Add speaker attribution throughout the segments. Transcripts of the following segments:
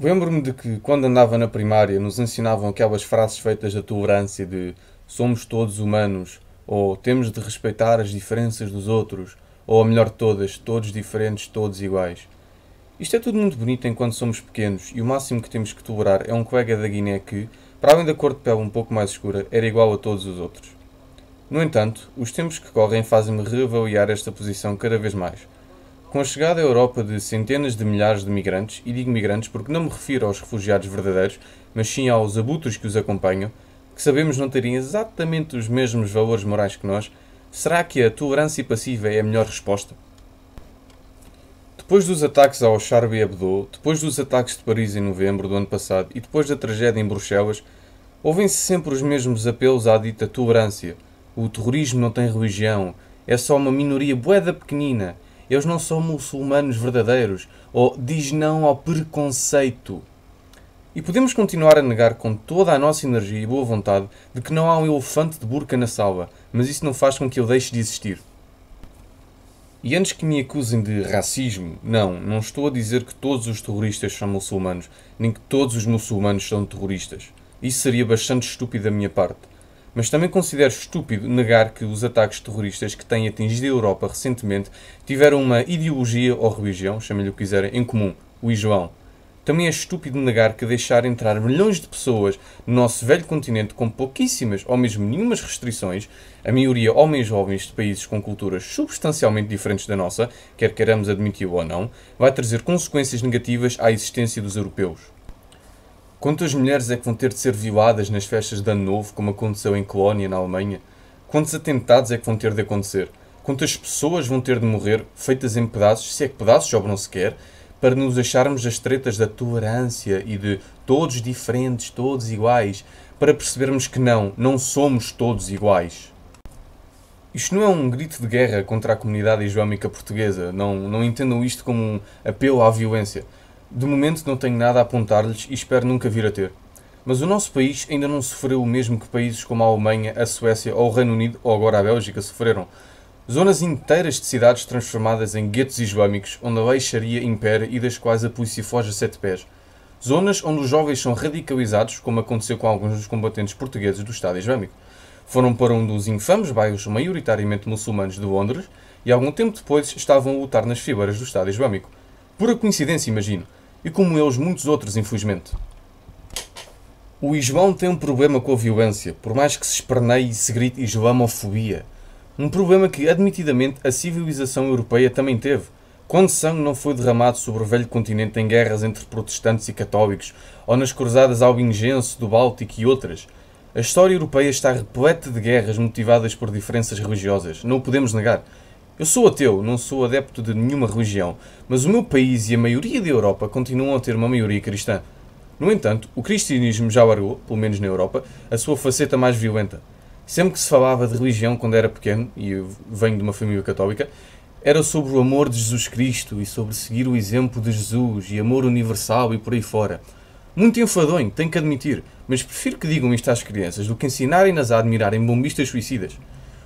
Speaker 1: Lembro-me de que, quando andava na primária, nos ensinavam aquelas frases feitas da tolerância de somos todos humanos, ou temos de respeitar as diferenças dos outros, ou a melhor de todas, todos diferentes, todos iguais. Isto é tudo muito bonito enquanto somos pequenos, e o máximo que temos que tolerar é um colega da Guiné que, para além da cor de pele um pouco mais escura, era igual a todos os outros. No entanto, os tempos que correm fazem-me reavaliar esta posição cada vez mais com a chegada à Europa de centenas de milhares de migrantes, e digo migrantes porque não me refiro aos refugiados verdadeiros, mas sim aos abutres que os acompanham, que sabemos não terem exatamente os mesmos valores morais que nós, será que a tolerância passiva é a melhor resposta? Depois dos ataques ao Charlie Hebdo, depois dos ataques de Paris em novembro do ano passado e depois da tragédia em Bruxelas, ouvem-se sempre os mesmos apelos à dita tolerância. O terrorismo não tem religião, é só uma minoria boeda pequenina eles não são muçulmanos verdadeiros, ou diz não ao preconceito. E podemos continuar a negar com toda a nossa energia e boa vontade de que não há um elefante de burca na salva, mas isso não faz com que eu deixe de existir. E antes que me acusem de racismo, não, não estou a dizer que todos os terroristas são muçulmanos, nem que todos os muçulmanos são terroristas. Isso seria bastante estúpido da minha parte mas também considero estúpido negar que os ataques terroristas que têm atingido a Europa recentemente tiveram uma ideologia ou religião, chamem-lhe o que quiserem, em comum, o Islão. Também é estúpido negar que deixar entrar milhões de pessoas no nosso velho continente com pouquíssimas ou mesmo nenhumas restrições, a maioria homens jovens de países com culturas substancialmente diferentes da nossa, quer queiramos admiti-lo ou não, vai trazer consequências negativas à existência dos europeus. Quantas mulheres é que vão ter de ser violadas nas festas de Ano Novo, como aconteceu em Colónia, na Alemanha? Quantos atentados é que vão ter de acontecer? Quantas pessoas vão ter de morrer, feitas em pedaços, se é que pedaços sobram sequer, para nos acharmos as tretas da tolerância e de todos diferentes, todos iguais, para percebermos que não, não somos todos iguais? Isto não é um grito de guerra contra a comunidade islâmica portuguesa, não, não entendam isto como um apelo à violência. De momento não tenho nada a apontar-lhes e espero nunca vir a ter. Mas o nosso país ainda não sofreu o mesmo que países como a Alemanha, a Suécia ou o Reino Unido ou agora a Bélgica sofreram. Zonas inteiras de cidades transformadas em guetos islâmicos, onde a lei sharia impera e das quais a polícia foge a sete pés. Zonas onde os jovens são radicalizados, como aconteceu com alguns dos combatentes portugueses do Estado Islâmico. Foram para um dos infames bairros maioritariamente muçulmanos de Londres e algum tempo depois estavam a lutar nas fibras do Estado Islâmico. Pura coincidência, imagino e como eles, muitos outros, infelizmente. O Islão tem um problema com a violência, por mais que se esperneie e se grite islamofobia. Um problema que, admitidamente, a civilização europeia também teve, quando sangue não foi derramado sobre o velho continente em guerras entre protestantes e católicos, ou nas cruzadas albingense, do Báltico e outras. A história europeia está repleta de guerras motivadas por diferenças religiosas, não o podemos negar. Eu sou ateu, não sou adepto de nenhuma religião, mas o meu país e a maioria da Europa continuam a ter uma maioria cristã. No entanto, o cristianismo já largou, pelo menos na Europa, a sua faceta mais violenta. Sempre que se falava de religião quando era pequeno, e eu venho de uma família católica, era sobre o amor de Jesus Cristo e sobre seguir o exemplo de Jesus e amor universal e por aí fora. Muito enfadonho, tenho que admitir, mas prefiro que digam isto às crianças do que ensinarem-nas a admirarem bombistas suicidas.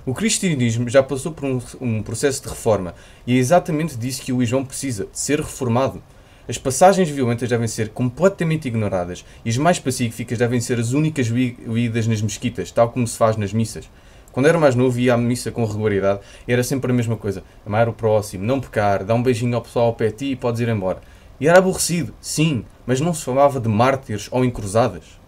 Speaker 1: O cristianismo já passou por um, um, processo de reforma e é exatamente disso que o Islão precisa, de ser reformado. As passagens violentas devem ser completamente ignoradas e as mais pacíficas devem ser as únicas lidas nas mesquitas, tal como se faz nas missas. Quando era mais novo ia à missa com regularidade, era sempre a mesma coisa. Amar o próximo, não pecar, dar um beijinho ao pessoal ao pé de ti e podes ir embora. E era aborrecido, sim, mas não se falava de mártires ou encruzadas.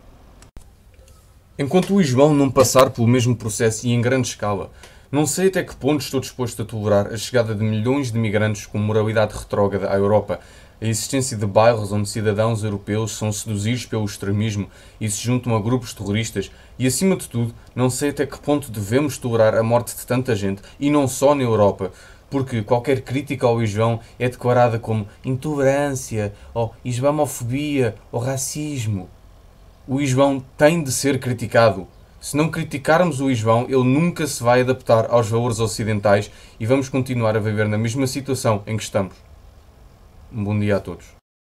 Speaker 1: Enquanto o Isbão não passar pelo mesmo processo e em grande escala, não sei até que ponto estou disposto a tolerar a chegada de milhões de migrantes com moralidade retrógrada à Europa, a existência de bairros onde cidadãos europeus são seduzidos pelo extremismo e se juntam a grupos terroristas, e acima de tudo, não sei até que ponto devemos tolerar a morte de tanta gente, e não só na Europa, porque qualquer crítica ao Islão é declarada como intolerância, ou islamofobia, ou racismo o Isbão tem de ser criticado. Se não criticarmos o Isbão, ele nunca se vai adaptar aos valores ocidentais e vamos continuar a viver na mesma situação em que estamos. Um bom dia a todos.